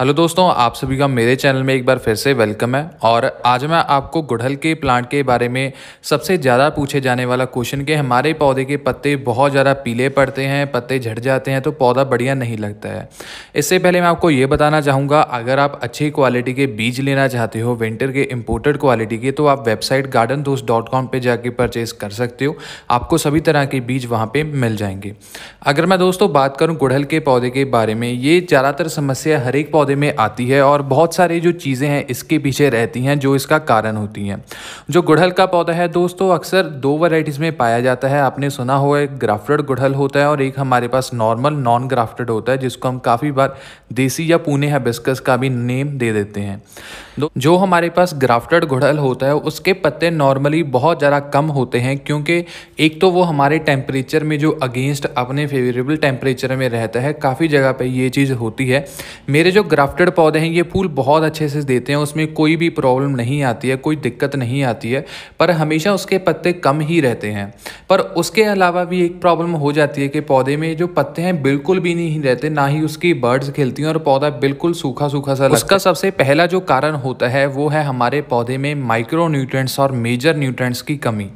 hello दोस्तों आप सभी का मेरे चैनल में एक बार फिर से वेलकम है और आज मैं आपको गुड़हल के प्लांट के बारे में सबसे ज़्यादा पूछे जाने वाला क्वेश्चन के हमारे पौधे के पत्ते बहुत ज़्यादा पीले पड़ते हैं पत्ते झड़ जाते हैं तो पौधा बढ़िया नहीं लगता है इससे पहले मैं आपको ये बताना चाहूँगा अगर आप अच्छी क्वालिटी के बीज लेना चाहते हो विंटर के इम्पोर्टेड क्वालिटी के तो आप website garden Dost dot com पर जाके परचेज कर सकते हो आपको सभी तरह के बीज वहाँ पर मिल जाएंगे अगर मैं दोस्तों बात करूँ गुड़हल के पौधे के बारे में ये ज़्यादातर समस्या हर एक पौधे पौधे में आती है और बहुत सारी जो चीज़ें हैं इसके पीछे रहती हैं जो इसका कारण होती हैं जो गुड़हल का पौधा है दोस्तों अक्सर दो वराइटीज़ में पाया जाता है आपने सुना हो एक ग्राफ्टेड गुड़हल होता है और एक हमारे पास नॉर्मल नॉन ग्राफ्टेड होता है जिसको हम काफ़ी बार देसी या पुणे हेबिस्कस का भी नेम दे देते हैं जो हमारे पास ग्राफ्टेड गुड़हल होता है उसके पत्ते नॉर्मली बहुत ज़्यादा कम होते हैं क्योंकि एक तो वो हमारे टेम्परेचर में जो अगेंस्ट अपने फेवरेबल टेम्परेचर में रहता है काफ़ी जगह पे ये चीज़ होती है मेरे जो ग्राफ्टेड पौधे हैं ये फूल बहुत अच्छे से देते हैं उसमें कोई भी प्रॉब्लम नहीं आती है कोई दिक्कत नहीं आती है पर हमेशा उसके पत्ते कम ही रहते हैं पर उसके अलावा भी एक प्रॉब्लम हो जाती है कि पौधे में जो पत्ते हैं बिल्कुल भी नहीं रहते ना ही उसकी बर्ड्स खिलती हैं और पौधा बिल्कुल सूखा सूखा सा उसका सबसे पहला जो कारण होता है वो है हमारे पौधे में माइक्रो न्यूट्रेंट्स और मेजर न्यूट्रेंट्स की कमी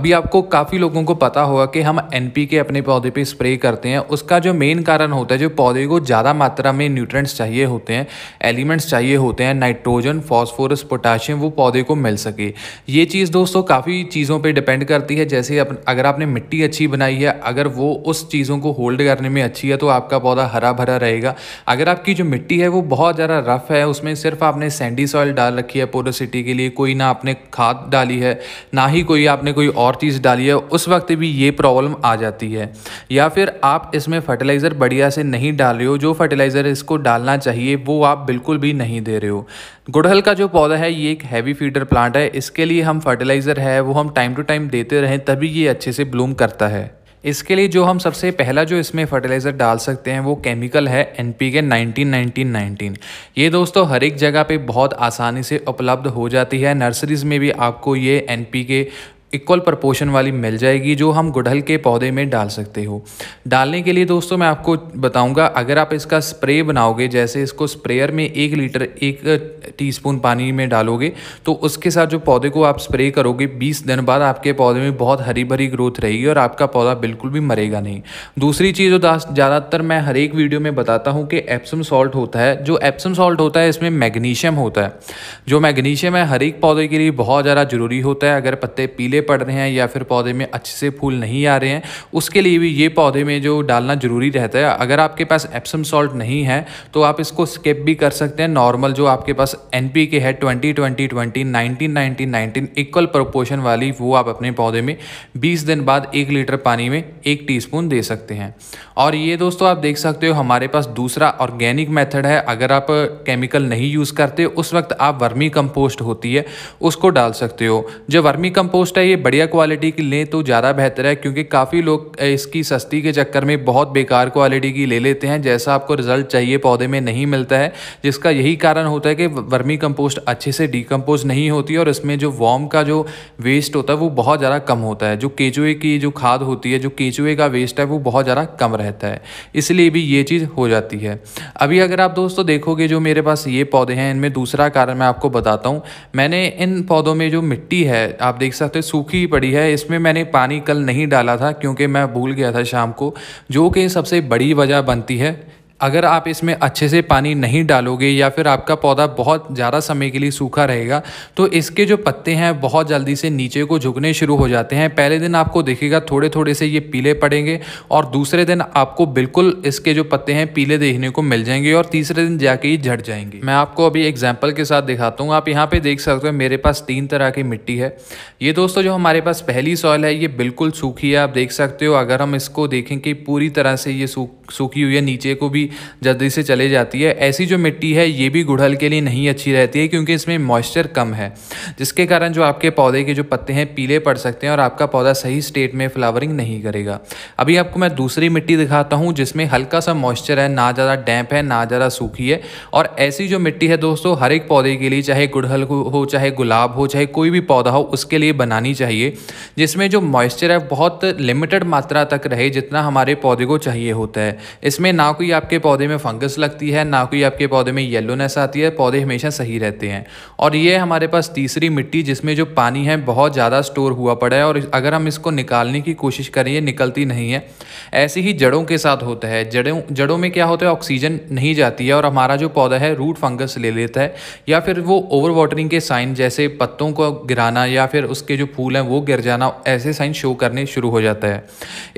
अभी आपको काफ़ी लोगों को पता होगा कि हम एन के अपने पौधे पर स्प्रे करते हैं उसका जो मेन कारण होता है जो पौधे को ज़्यादा मात्रा में न्यूट्रेंट्स चाहिए होते होते हैं एलिमेंट्स चाहिए होते हैं नाइट्रोजन फॉस्फोरस पोटाशियम वो पौधे को मिल सके ये चीज़ दोस्तों काफ़ी चीज़ों पर डिपेंड करती है जैसे अगर आपने मिट्टी अच्छी बनाई है अगर वो उस चीज़ों को होल्ड करने में अच्छी है तो आपका पौधा हरा भरा रहेगा अगर आपकी जो मिट्टी है वो बहुत ज़्यादा रफ है उसमें सिर्फ आपने सैंडी सॉइल डाल रखी है पोरोसिटी के लिए कोई ना आपने खाद डाली है ना ही कोई आपने कोई और चीज़ डाली है उस वक्त भी ये प्रॉब्लम आ जाती है या फिर आप इसमें फर्टिलाइज़र बढ़िया से नहीं डाल रहे हो जो फर्टिलाइज़र इसको डालना चाहिए चाहिए वो आप बिल्कुल भी नहीं दे रहे हो गुड़हल का जो पौधा है ये एक हैवी फीडर प्लांट है इसके लिए हम फर्टिलाइज़र है वो हम टाइम टू टाइम देते रहें तभी ये अच्छे से ब्लूम करता है इसके लिए जो हम सबसे पहला जो इसमें फर्टिलाइज़र डाल सकते हैं वो केमिकल है N P K nineteen nineteen nineteen ये दोस्तों हर एक जगह पे बहुत आसानी से उपलब्ध हो जाती है नर्सरीज़ में भी आपको ये N P K equal proportion वाली मिल जाएगी जो हम गुड़हल के पौधे में डाल सकते हो डालने के लिए दोस्तों मैं आपको बताऊंगा अगर आप इसका स्प्रे बनाओगे जैसे इसको स्प्रेयर में एक लीटर एक टीस्पून पानी में डालोगे तो उसके साथ जो पौधे को आप स्प्रे करोगे 20 दिन बाद आपके पौधे में बहुत हरी भरी ग्रोथ रहेगी और आपका पौधा बिल्कुल भी मरेगा नहीं दूसरी चीज़ ज़्यादातर मैं हर एक वीडियो में बताता हूँ कि एप्सम सॉल्ट होता है जो एप्सम सॉल्ट होता है इसमें मैग्नीशियम होता है जो मैग्नीशियम है हर एक पौधे के लिए बहुत ज़्यादा ज़रूरी होता है अगर पत्ते पीले पड़ रहे हैं या फिर पौधे में अच्छे से फूल नहीं आ रहे हैं उसके लिए भी ये पौधे में जो डालना ज़रूरी रहता है अगर आपके पास एप्सम सॉल्ट नहीं है तो आप इसको स्किप भी कर सकते हैं नॉर्मल जो आपके पास एन के है twenty twenty twenty nineteen nineteen nineteen equal proportion वाली वो आप अपने पौधे में बीस दिन बाद एक लीटर पानी में एक स्पून दे सकते हैं और ये दोस्तों आप देख सकते हो हमारे पास दूसरा ऑर्गेनिक मेथड है अगर आप केमिकल नहीं यूज़ करते उस वक्त आप वर्मी कंपोस्ट होती है उसको डाल सकते हो जो वर्मी कंपोस्ट है ये बढ़िया क्वालिटी की लें तो ज़्यादा बेहतर है क्योंकि काफ़ी लोग इसकी सस्ती के चक्कर में बहुत बेकार क्वालिटी की ले लेते हैं जैसा आपको रिजल्ट चाहिए पौधे में नहीं मिलता है जिसका यही कारण होता है कि वर्मी कंपोस्ट अच्छे से डिकम्पोज नहीं होती और इसमें जो वॉम का जो वेस्ट होता है वो बहुत ज़्यादा कम होता है जो केचुए की जो खाद होती है जो केचुए का वेस्ट है वो बहुत ज़्यादा कम रहता है इसलिए भी ये चीज़ हो जाती है अभी अगर आप दोस्तों देखोगे जो मेरे पास ये पौधे हैं इनमें दूसरा कारण मैं आपको बताता हूँ मैंने इन पौधों में जो मिट्टी है आप देख सकते हो सूखी पड़ी है इसमें मैंने पानी कल नहीं डाला था क्योंकि मैं भूल गया था शाम को जो कि सबसे बड़ी वजह बनती है अगर आप इसमें अच्छे से पानी नहीं डालोगे या फिर आपका पौधा बहुत ज़्यादा समय के लिए सूखा रहेगा तो इसके जो पत्ते हैं बहुत जल्दी से नीचे को झुकने शुरू हो जाते हैं पहले दिन आपको देखेगा थोड़े थोड़े से ये पीले पड़ेंगे और दूसरे दिन आपको बिल्कुल इसके जो पत्ते हैं पीले देखने को मिल जाएंगे और तीसरे दिन जाके ये झड़ जाएंगे मैं आपको अभी एग्जाम्पल के साथ दिखाता हूँ आप यहाँ पर देख सकते हो मेरे पास तीन तरह की मिट्टी है ये दोस्तों जो हमारे पास पहली सॉइल है ये बिल्कुल सूखी है आप देख सकते हो अगर हम इसको देखें कि पूरी तरह से ये सूखी हुई है नीचे को भी जल्दी से चले जाती है ऐसी जो मिट्टी है ये भी गुड़हल के लिए नहीं अच्छी रहती है क्योंकि इसमें मॉइस्चर कम है जिसके कारण जो आपके पौधे के जो पत्ते हैं पीले पड़ सकते हैं और आपका पौधा सही स्टेट में फ्लावरिंग नहीं करेगा अभी आपको मैं दूसरी मिट्टी दिखाता हूँ जिसमें हल्का सा मॉइस्चर है ना ज़्यादा डैम्प है ना ज़्यादा सूखी है और ऐसी जो मिट्टी है दोस्तों हर एक पौधे के लिए चाहे गुड़हल हो चाहे गुलाब हो चाहे कोई भी पौधा हो उसके लिए बनानी चाहिए जिसमें जो मॉइस्चर है बहुत लिमिटेड मात्रा तक रहे जितना हमारे पौधे को चाहिए होता है इसमें ना कोई आपके पौधे में फंगस लगती है ना कोई आपके पौधे में येलोनेस आती है पौधे हमेशा सही रहते हैं और ये हमारे पास तीसरी मिट्टी जिसमें जो पानी है बहुत ज़्यादा स्टोर हुआ पड़ा है और अगर हम इसको निकालने की कोशिश करें ये निकलती नहीं है ऐसे ही जड़ों के साथ होता है जड़ों जड़ों में क्या होता है ऑक्सीजन नहीं जाती है और हमारा जो पौधा है रूट फंगस ले लेता है या फिर वो ओवर वाटरिंग के साइन जैसे पत्तों को गिराना या फिर उसके जो फूल हैं वो गिर जाना ऐसे साइन शो करने शुरू हो जाता है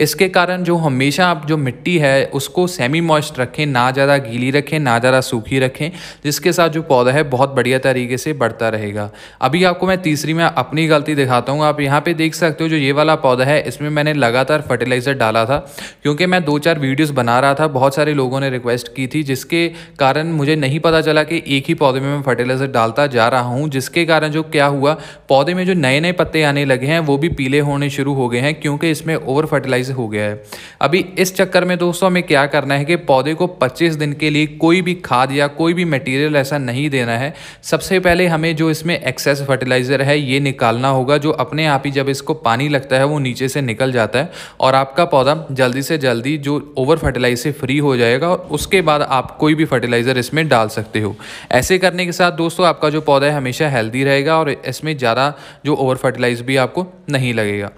इसके कारण जो हमेशा आप जो मिट्टी है उसको सेमी मॉइस्ट रख रखें ना ज़्यादा गीली रखें ना ज़्यादा सूखी रखें जिसके साथ जो पौधा है बहुत बढ़िया तरीके से बढ़ता रहेगा अभी आपको मैं तीसरी में अपनी गलती दिखाता हूँ आप यहाँ पर देख सकते हो जो ये वाला पौधा है इसमें मैंने लगातार फर्टिलाइज़र डाला था क्योंकि मैं दो चार वीडियोज़ बना रहा था बहुत सारे लोगों ने रिक्वेस्ट की थी जिसके कारण मुझे नहीं पता चला कि एक ही पौधे में मैं फर्टिलाइज़र डालता जा रहा हूँ जिसके कारण जो क्या हुआ पौधे में जो नए नए पत्ते आने लगे हैं वो भी पीले होने शुरू हो गए हैं क्योंकि इसमें ओवर फर्टिलाइज हो गया है अभी इस चक्कर में दोस्तों हमें क्या करना है कि पौधे को 25 दिन के लिए कोई भी खाद या कोई भी मटेरियल ऐसा नहीं देना है सबसे पहले हमें जो इसमें एक्सेस फर्टिलाइज़र है ये निकालना होगा जो अपने आप ही जब इसको पानी लगता है वो नीचे से निकल जाता है और आपका पौधा जल्दी से जल्दी जो ओवर फर्टिलाइज से फ्री हो जाएगा और उसके बाद आप कोई भी फर्टिलाइज़र इसमें डाल सकते हो ऐसे करने के साथ दोस्तों आपका जो पौधा है हमेशा हेल्दी रहेगा और इसमें ज़्यादा जो ओवर फर्टिलाइज भी आपको नहीं लगेगा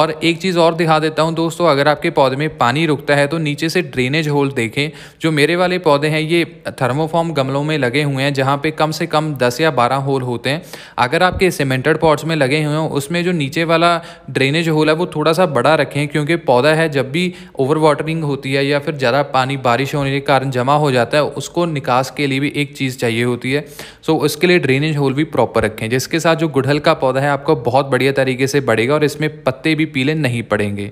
और एक चीज़ और दिखा देता हूँ दोस्तों अगर आपके पौधे में पानी रुकता है तो नीचे से ड्रेनेज होल देखें जो मेरे वाले पौधे हैं ये थर्मोफॉर्म गमलों में लगे हुए हैं जहाँ पे कम से कम दस या बारह होल होते हैं अगर आपके सीमेंटेड पॉट्स में लगे हुए हों उसमें जो नीचे वाला ड्रेनेज होल है वो थोड़ा सा बड़ा रखें क्योंकि पौधा है जब भी ओवर वाटरिंग होती है या फिर ज़्यादा पानी बारिश होने के कारण जमा हो जाता है उसको निकास के लिए भी एक चीज़ चाहिए होती है सो उसके लिए ड्रेनेज होल भी प्रॉपर रखें जिसके साथ जो गुड़हल का पौधा है आपको बहुत बढ़िया तरीके से बढ़ेगा और इसमें पत्ते भी पीले नहीं पड़ेंगे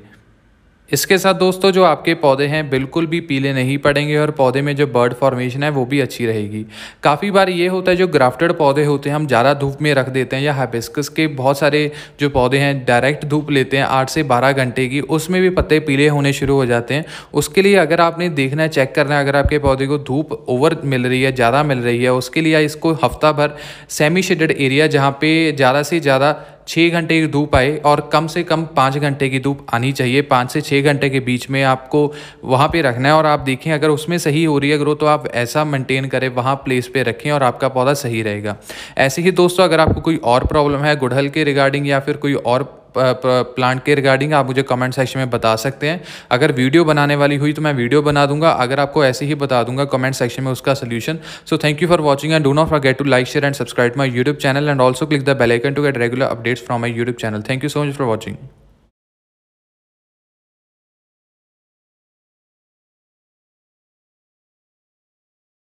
इसके साथ दोस्तों जो आपके पौधे हैं बिल्कुल भी पीले नहीं पड़ेंगे और पौधे में जो बर्ड फॉर्मेशन है वो भी अच्छी रहेगी काफ़ी बार ये होता है जो ग्राफ्टेड पौधे होते हैं हम ज़्यादा धूप में रख देते हैं या हाइबिस्कस के बहुत सारे जो पौधे हैं डायरेक्ट धूप लेते हैं आठ से बारह घंटे की उसमें भी पत्ते पीले होने शुरू हो जाते हैं उसके लिए अगर आपने देखना है चेक करना है अगर आपके पौधे को धूप ओवर मिल रही है ज़्यादा मिल रही है उसके लिए इसको हफ्ता भर सेमी शेडेड एरिया जहाँ पे ज़्यादा से ज़्यादा छः घंटे की धूप आए और कम से कम पाँच घंटे की धूप आनी चाहिए पाँच से छः घंटे के बीच में आपको वहाँ पे रखना है और आप देखें अगर उसमें सही हो रही है ग्रोथ तो आप ऐसा मेंटेन करें वहाँ प्लेस पे रखें और आपका पौधा सही रहेगा ऐसे ही दोस्तों अगर आपको कोई और प्रॉब्लम है गुड़हल के रिगार्डिंग या फिर कोई और प्लांट के रिगार्डिंग आप मुझे कमेंट सेक्शन में बता सकते हैं अगर वीडियो बनाने वाली हुई तो मैं वीडियो बना दूंगा अगर आपको ऐसे ही बता दूंगा कमेंट सेक्शन में उसका solution so thank you for watching and do not get to like share and subscribe my YouTube channel and also click the bell icon to get regular updates from my YouTube channel thank you so much for watching